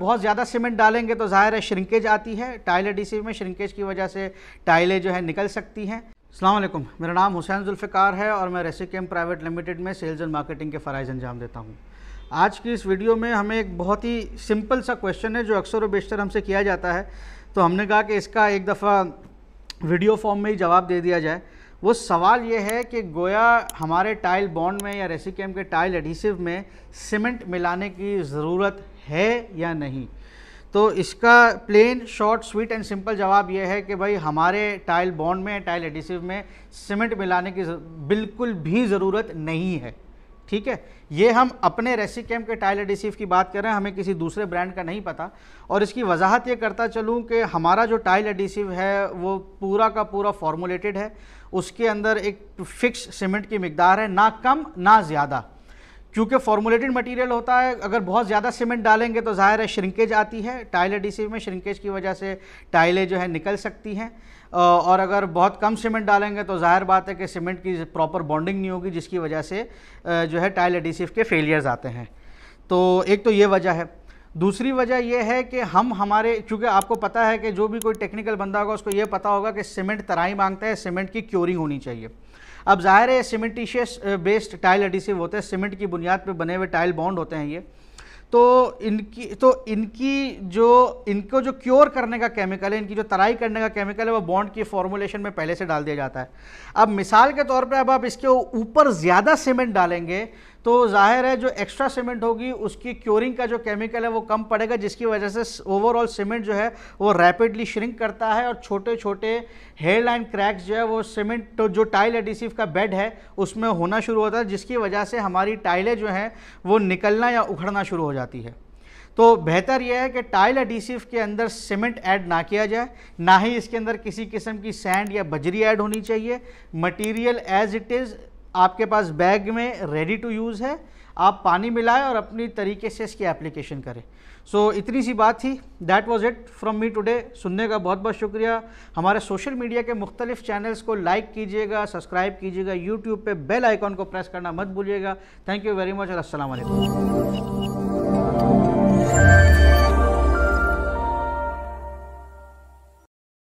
बहुत ज़्यादा सीमेंट डालेंगे तो ज़ाहिर है श्रिंकेज आती है टाइल डीसी में श्रिंकेज की वजह से टाइलें जो है निकल सकती हैं अल्लाम मेरा नाम हुसैन जुल्फ़िकार है और मैं रेसिकेम प्राइवेट लिमिटेड में सेल्स एंड मार्केटिंग के फ़रज़ अंजाम देता हूँ आज की इस वीडियो में हमें एक बहुत ही सिंपल सा क्वेश्चन है जो अक्सर व बेशतर हमसे किया जाता है तो हमने कहा कि इसका एक दफ़ा वीडियो फॉर्म में ही जवाब दे दिया जाए वो सवाल ये है कि गोया हमारे टाइल बॉन्ड में या रेसिकेम के टाइल एडिसिव में सीमेंट मिलाने की ज़रूरत है या नहीं तो इसका plain short sweet and simple जवाब यह है कि भाई हमारे टाइल बॉन्ड में टाइल एडिसिव में सीमेंट मिलाने की बिल्कुल भी ज़रूरत नहीं है ठीक है ये हम अपने रेसिकेम के टाइल एडिसिव की बात कर रहे हैं हमें किसी दूसरे ब्रांड का नहीं पता और इसकी वजाहत ये करता चलूँ कि हमारा जो टाइल एडिसिव है वो पूरा का पूरा फॉर्मुलेटेड है उसके अंदर एक फिक्स सीमेंट की मकदार है ना कम ना ज़्यादा क्योंकि फॉर्मुलेटेड मटेरियल होता है अगर बहुत ज़्यादा सीमेंट डालेंगे तो ज़ाहिर है श्रिंकेज आती है टाइल एडिसिव में श्रिंकेज की वजह से टाइलें जो है निकल सकती हैं और अगर बहुत कम सीमेंट डालेंगे तो ज़ाहिर बात है कि सीमेंट की प्रॉपर बॉन्डिंग नहीं होगी जिसकी वजह से जो है टाइल एडिसिव के फेलियर्स आते हैं तो एक तो ये वजह है दूसरी वजह यह है कि हम हमारे चूँकि आपको पता है कि जो भी कोई टेक्निकल बंदा होगा उसको ये पता होगा कि सीमेंट तराई मांगता है सीमेंट की क्योरिंग होनी चाहिए अब जाहिर है सीमेंटिशियस बेस्ड टाइल एडिसिव होते हैं सीमेंट की बुनियाद पर बने हुए टाइल बॉन्ड होते हैं ये तो इनकी तो इनकी जो इनको जो क्योर करने का केमिकल है इनकी जो तराई करने का केमिकल है वो बॉन्ड की फॉर्मूलेशन में पहले से डाल दिया जाता है अब मिसाल के तौर पे अब आप इसके ऊपर ज़्यादा सीमेंट डालेंगे तो जाहिर है जो एक्स्ट्रा सीमेंट होगी उसकी क्योरिंग का जो केमिकल है वो कम पड़ेगा जिसकी वजह से ओवरऑल सीमेंट जो है वो रैपिडली श्रिंक करता है और छोटे छोटे हेयर लाइन क्रैक्स जो है वो सीमेंट तो जो टाइल एडिसिव का बेड है उसमें होना शुरू होता है जिसकी वजह से हमारी टाइलें जो हैं वो निकलना या उखड़ना शुरू हो जाती है तो बेहतर यह है कि टाइल एडिसिव के अंदर सीमेंट ऐड ना किया जाए ना ही इसके अंदर किसी किस्म की सैंड या बजरी ऐड होनी चाहिए मटेरियल एज इट इज़ आपके पास बैग में रेडी टू यूज़ है आप पानी मिलाएं और अपनी तरीके से इसकी एप्लीकेशन करें सो so, इतनी सी बात थी that was it from me today सुनने का बहुत बहुत शुक्रिया हमारे सोशल मीडिया के मुख्तलिफ चैनल्स को लाइक कीजिएगा सब्सक्राइब कीजिएगा यूट्यूब पे बेल आइकॉन को प्रेस करना मत भूलिएगा थैंक यू वेरी मच और असल